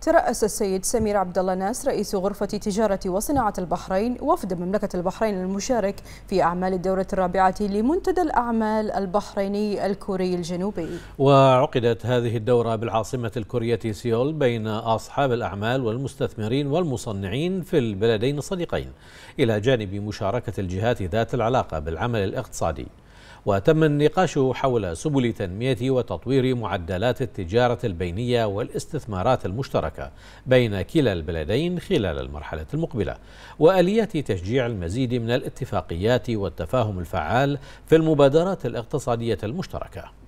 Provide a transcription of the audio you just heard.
ترأس السيد سمير عبد الله ناس رئيس غرفة تجارة وصناعة البحرين وفد مملكة البحرين المشارك في أعمال الدورة الرابعة لمنتدى الأعمال البحريني الكوري الجنوبي وعقدت هذه الدورة بالعاصمة الكورية سيول بين أصحاب الأعمال والمستثمرين والمصنعين في البلدين الصديقين إلى جانب مشاركة الجهات ذات العلاقة بالعمل الاقتصادي وتم النقاش حول سبل تنمية وتطوير معدلات التجارة البينية والاستثمارات المشتركة بين كلا البلدين خلال المرحلة المقبلة وآليات تشجيع المزيد من الاتفاقيات والتفاهم الفعال في المبادرات الاقتصادية المشتركة